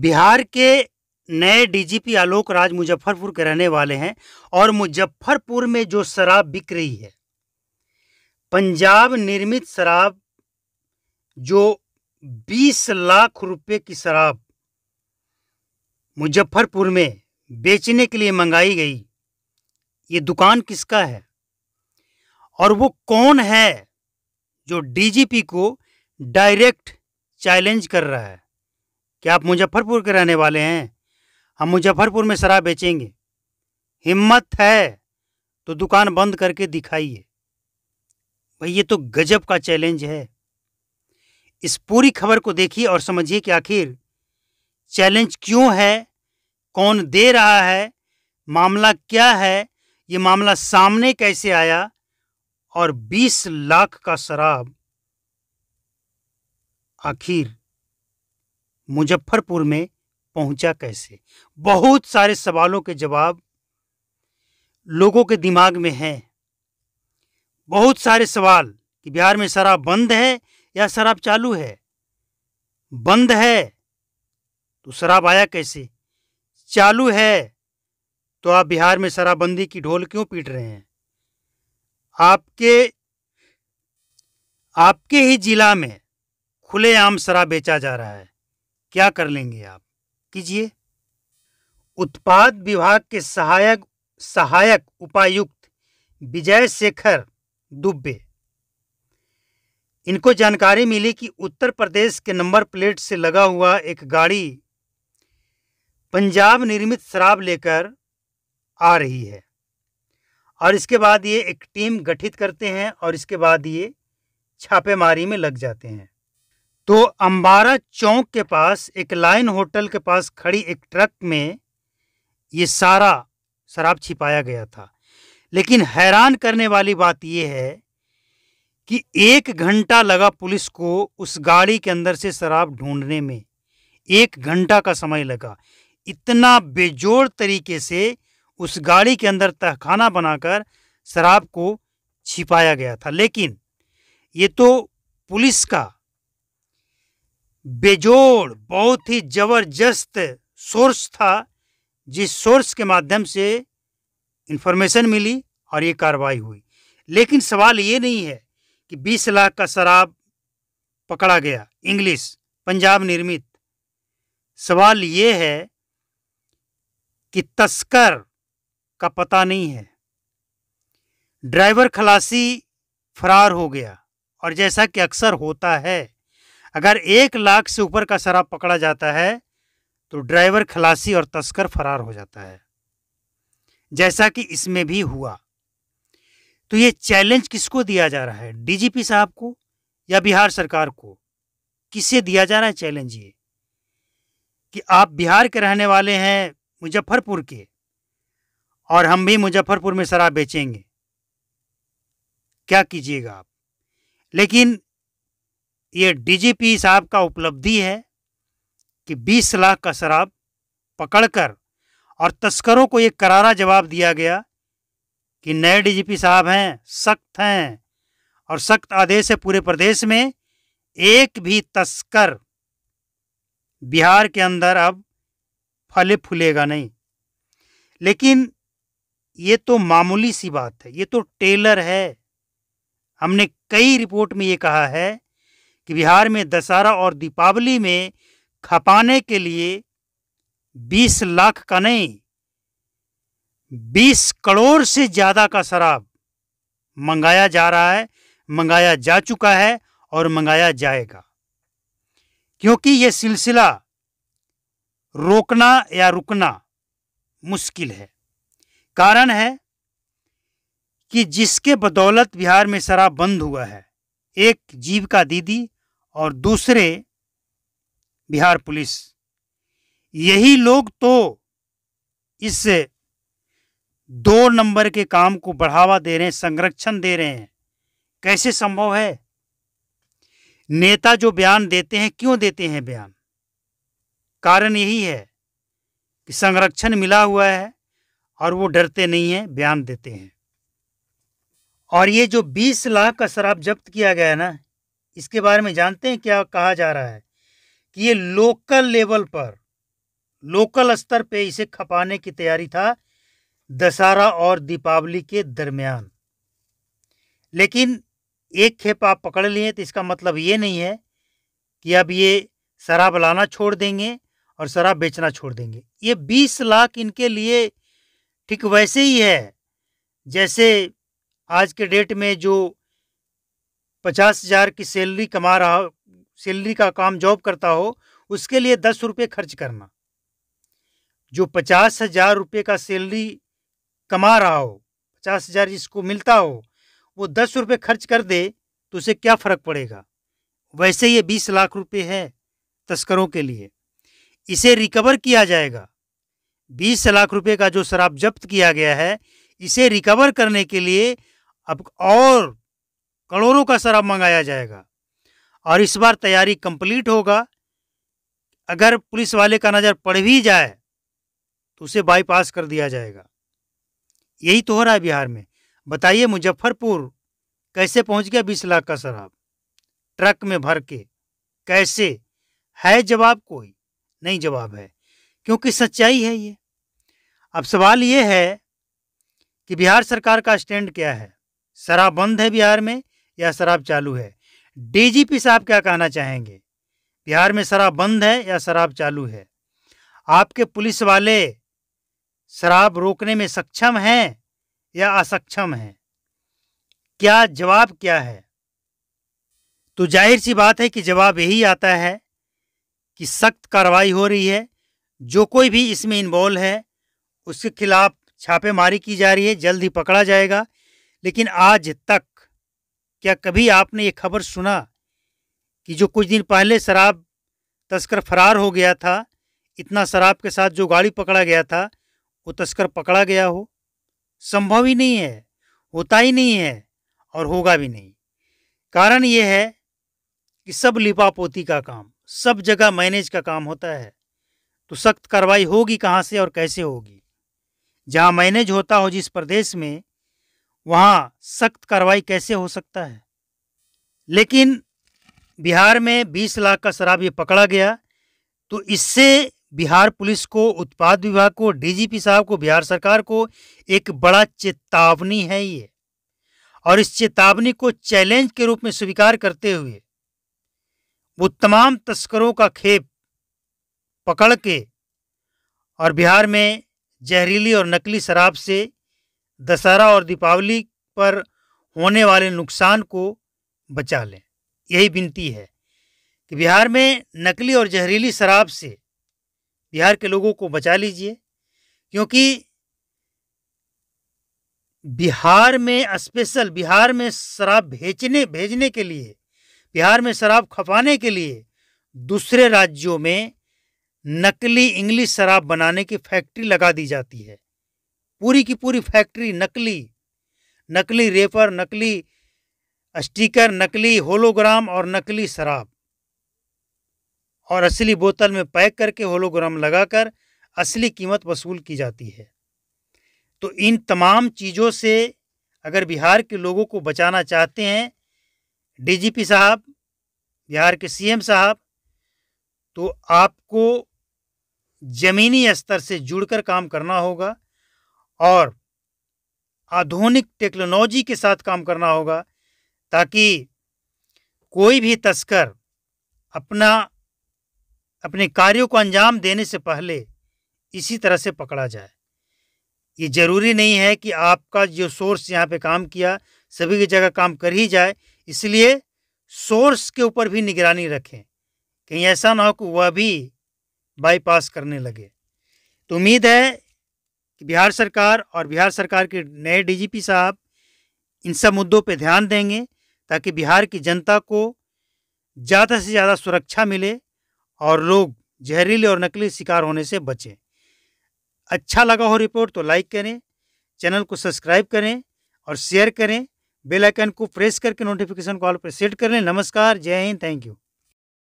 बिहार के नए डीजीपी आलोक राज मुजफ्फरपुर के रहने वाले हैं और मुजफ्फरपुर में जो शराब बिक रही है पंजाब निर्मित शराब जो 20 लाख रुपए की शराब मुजफ्फरपुर में बेचने के लिए मंगाई गई ये दुकान किसका है और वो कौन है जो डीजीपी को डायरेक्ट चैलेंज कर रहा है क्या आप मुजफ्फरपुर के रहने वाले हैं हम मुजफ्फरपुर में शराब बेचेंगे हिम्मत है तो दुकान बंद करके दिखाइए भाई ये तो गजब का चैलेंज है इस पूरी खबर को देखिए और समझिए कि आखिर चैलेंज क्यों है कौन दे रहा है मामला क्या है ये मामला सामने कैसे आया और 20 लाख का शराब आखिर मुजफ्फरपुर में पहुंचा कैसे बहुत सारे सवालों के जवाब लोगों के दिमाग में हैं बहुत सारे सवाल कि बिहार में शराब बंद है या शराब चालू है बंद है तो शराब आया कैसे चालू है तो आप बिहार में शराबबंदी की ढोल क्यों पीट रहे हैं आपके आपके ही जिला में खुलेआम शराब बेचा जा रहा है क्या कर लेंगे आप कीजिए उत्पाद विभाग के सहायक सहायक उपायुक्त विजय शेखर दुबे इनको जानकारी मिली कि उत्तर प्रदेश के नंबर प्लेट से लगा हुआ एक गाड़ी पंजाब निर्मित शराब लेकर आ रही है और इसके बाद ये एक टीम गठित करते हैं और इसके बाद ये छापेमारी में लग जाते हैं तो अम्बारा चौक के पास एक लाइन होटल के पास खड़ी एक ट्रक में ये सारा शराब छिपाया गया था लेकिन हैरान करने वाली बात यह है कि एक घंटा लगा पुलिस को उस गाड़ी के अंदर से शराब ढूंढने में एक घंटा का समय लगा इतना बेजोड़ तरीके से उस गाड़ी के अंदर तहखाना बनाकर शराब को छिपाया गया था लेकिन ये तो पुलिस का बेजोड़ बहुत ही ज़बरदस्त सोर्स था जिस सोर्स के माध्यम से इन्फॉर्मेशन मिली और ये कार्रवाई हुई लेकिन सवाल ये नहीं है कि 20 लाख का शराब पकड़ा गया इंग्लिश पंजाब निर्मित सवाल ये है कि तस्कर का पता नहीं है ड्राइवर खलासी फरार हो गया और जैसा कि अक्सर होता है अगर एक लाख से ऊपर का शराब पकड़ा जाता है तो ड्राइवर खलासी और तस्कर फरार हो जाता है जैसा कि इसमें भी हुआ तो ये चैलेंज किसको दिया जा रहा है डीजीपी साहब को या बिहार सरकार को किसे दिया जा रहा है चैलेंज ये कि आप बिहार के रहने वाले हैं मुजफ्फरपुर के और हम भी मुजफ्फरपुर में शराब बेचेंगे क्या कीजिएगा आप लेकिन ये डीजीपी साहब का उपलब्धि है कि 20 लाख का शराब पकड़कर और तस्करों को ये करारा जवाब दिया गया कि नए डीजीपी साहब हैं सख्त हैं और सख्त आदेश है पूरे प्रदेश में एक भी तस्कर बिहार के अंदर अब फले फूलेगा नहीं लेकिन ये तो मामूली सी बात है ये तो टेलर है हमने कई रिपोर्ट में ये कहा है कि बिहार में दशहरा और दीपावली में खपाने के लिए बीस लाख का नहीं बीस करोड़ से ज़्यादा का शराब मंगाया जा रहा है मंगाया जा चुका है और मंगाया जाएगा क्योंकि ये सिलसिला रोकना या रुकना मुश्किल है कारण है कि जिसके बदौलत बिहार में शराब बंद हुआ है एक जीविका दीदी और दूसरे बिहार पुलिस यही लोग तो इस दो नंबर के काम को बढ़ावा दे रहे हैं संरक्षण दे रहे हैं कैसे संभव है नेता जो बयान देते हैं क्यों देते हैं बयान कारण यही है कि संरक्षण मिला हुआ है और वो डरते नहीं हैं बयान देते हैं और ये जो बीस लाख का शराब जब्त किया गया है ना इसके बारे में जानते हैं क्या कहा जा रहा है कि ये लोकल लेवल पर लोकल स्तर पे इसे खपाने की तैयारी था दशहरा और दीपावली के दरमियान लेकिन एक खेप आप पकड़ लिए तो इसका मतलब ये नहीं है कि अब ये शराब लाना छोड़ देंगे और शराब बेचना छोड़ देंगे ये बीस लाख इनके लिए ठीक वैसे ही है जैसे आज के डेट में जो पचास हज़ार की सैलरी कमा रहा सैलरी का काम जॉब करता हो उसके लिए दस रुपये खर्च करना जो पचास हज़ार रुपये का सैलरी कमा रहा हो पचास हज़ार जिसको मिलता हो वो दस रुपये खर्च कर दे तो उसे क्या फ़र्क पड़ेगा वैसे ये बीस लाख रुपये है तस्करों के लिए इसे रिकवर किया जाएगा बीस लाख रुपये का जो शराब जब्त किया गया है इसे रिकवर करने के लिए अब और करोड़ों का शराब मंगाया जाएगा और इस बार तैयारी कंप्लीट होगा अगर पुलिस वाले का नज़र पड़ भी जाए तो उसे बाईपास कर दिया जाएगा यही तो हो रहा है बिहार में बताइए मुजफ्फरपुर कैसे पहुंच गया बीस लाख का शराब ट्रक में भर के कैसे है जवाब कोई नहीं जवाब है क्योंकि सच्चाई है ये अब सवाल ये है कि बिहार सरकार का स्टैंड क्या है शराब बंद है बिहार में या शराब चालू है डीजीपी साहब क्या कहना चाहेंगे बिहार में शराब बंद है या शराब चालू है आपके पुलिस वाले शराब रोकने में सक्षम हैं या असक्षम हैं क्या जवाब क्या है तो जाहिर सी बात है कि जवाब यही आता है कि सख्त कार्रवाई हो रही है जो कोई भी इसमें इन्वॉल्व है उसके खिलाफ छापेमारी की जा रही है जल्द ही पकड़ा जाएगा लेकिन आज तक क्या कभी आपने ये खबर सुना कि जो कुछ दिन पहले शराब तस्कर फरार हो गया था इतना शराब के साथ जो गाड़ी पकड़ा गया था वो तस्कर पकड़ा गया हो संभव ही नहीं है होता ही नहीं है और होगा भी नहीं कारण ये है कि सब लिपापोती का काम सब जगह मैनेज का काम होता है तो सख्त कार्रवाई होगी कहाँ से और कैसे होगी जहाँ मैनेज होता हो जिस प्रदेश में वहाँ सख्त कार्रवाई कैसे हो सकता है लेकिन बिहार में 20 लाख का शराब ये पकड़ा गया तो इससे बिहार पुलिस को उत्पाद विभाग को डीजीपी साहब को बिहार सरकार को एक बड़ा चेतावनी है ये और इस चेतावनी को चैलेंज के रूप में स्वीकार करते हुए वो तमाम तस्करों का खेप पकड़ के और बिहार में जहरीली और नकली शराब से दशहरा और दीपावली पर होने वाले नुकसान को बचा लें यही विनती है कि बिहार में नकली और जहरीली शराब से बिहार के लोगों को बचा लीजिए क्योंकि बिहार में स्पेशल बिहार में शराब भेजने भेजने के लिए बिहार में शराब खपाने के लिए दूसरे राज्यों में नकली इंग्लिश शराब बनाने की फैक्ट्री लगा दी जाती है पूरी की पूरी फैक्ट्री नकली नकली रेपर नकली स्टिकर नकली होलोग्राम और नकली शराब और असली बोतल में पैक करके होलोग्राम लगाकर असली कीमत वसूल की जाती है तो इन तमाम चीज़ों से अगर बिहार के लोगों को बचाना चाहते हैं डीजीपी साहब बिहार के सीएम साहब तो आपको ज़मीनी स्तर से जुड़कर काम करना होगा और आधुनिक टेक्नोलॉजी के साथ काम करना होगा ताकि कोई भी तस्कर अपना अपने कार्यों को अंजाम देने से पहले इसी तरह से पकड़ा जाए ये ज़रूरी नहीं है कि आपका जो सोर्स यहाँ पे काम किया सभी की जगह काम कर ही जाए इसलिए सोर्स के ऊपर भी निगरानी रखें कहीं ऐसा ना हो कि वह भी बाईपास करने लगे तो उम्मीद है कि बिहार सरकार और बिहार सरकार के नए डीजीपी साहब इन सब मुद्दों पर ध्यान देंगे ताकि बिहार की जनता को ज़्यादा से ज़्यादा सुरक्षा मिले और लोग जहरीले और नकली शिकार होने से बचें अच्छा लगा हो रिपोर्ट तो लाइक करें चैनल को सब्सक्राइब करें और शेयर करें बेल आइकन को प्रेस करके नोटिफिकेशन कॉल पर सेट कर लें नमस्कार जय हिंद थैंक यू